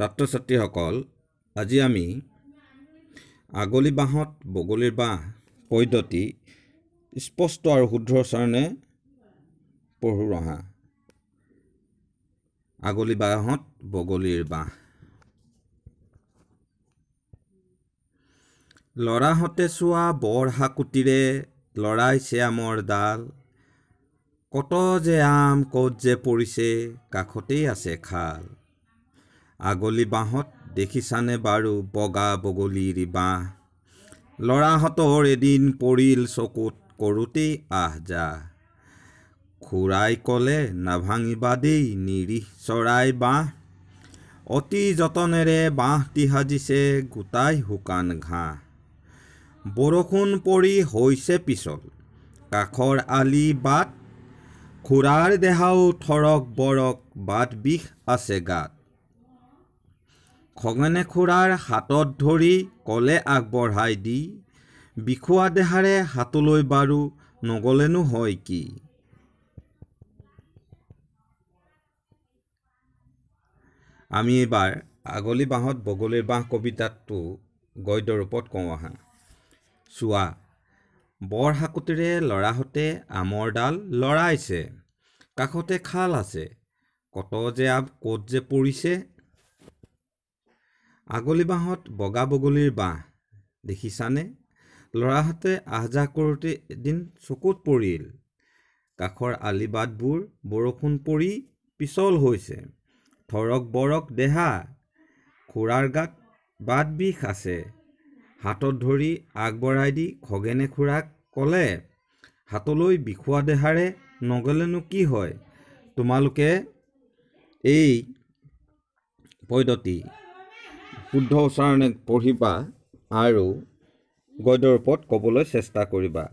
ছাত্ৰ ছাত্ৰীসকল আজি আমি আগলি বাঁহত বগলীৰ বাঁহ পদ্ধতি স্পষ্ট আৰু শুদ্ধৰ চৰণে পঢ়ো ৰহা আগলি বাঁহত বগলীৰ বাঁহ ল'ৰাহঁতে চোৱা বৰ হাকুটিৰে ল'ৰাই শ্যামৰ ডাল কত যে আম ক'ত যে পৰিছে কাষতেই আছে খাল আগলি বাঁহত দেখিছানে বাৰু বগা বগলীৰ বাঁহ ল'ৰাহঁতৰ এদিন পৰিল চকুত কৰোঁতেই আহ যা খুৰাই ক'লে নাভাঙিবা দেই নিৰিহ চৰাই বাঁহ অতি যতনেৰে বাঁহটি সাজিছে গোটাই শুকান ঘাঁহ বৰষুণ পৰি হৈছে পিছল কাষৰ আলি বাট খুৰাৰ দেহাও থৰক বৰক বাট বিষ আছে গাত খগেনে খুৰাৰ হাতত ধৰি কলে আগবঢ়াই দি বিষোৱা দেহাৰে হাতলৈ বাৰু নগ'লেনো হয় কি আমি এইবাৰ আগলি বাঁহত বগলীৰ বাঁহ কবিতাটো গদ্য ৰূপত কওঁ আহা চোৱা বৰ শাকুতিৰে ল'ৰাহঁতে আমৰ ডাল লৰাইছে কাষতে খাল আছে কত যে আব ক'ত যে পৰিছে আগলি বাঁহত বগা বগলীৰ বাঁহ দেখিছানে ল'ৰাহঁতে আহ যাহ কৰোঁতে এদিন চকুত পৰিল কাষৰ আলি বাটবোৰ বৰষুণ পৰি পিছল হৈছে থৰক বৰক দেহা খুৰাৰ গাত বাট বিষ আছে হাতত ধৰি আগবঢ়াই দি খগেনে খুৰাক ক'লে হাতলৈ বিষোৱা দেহাৰে নগ'লেনো কি হয় তোমালোকে এই পয়দতি শুদ্ধ উচ্চাৰণে পঢ়িবা আৰু গদ্যৰ ওপৰত ক'বলৈ চেষ্টা কৰিবা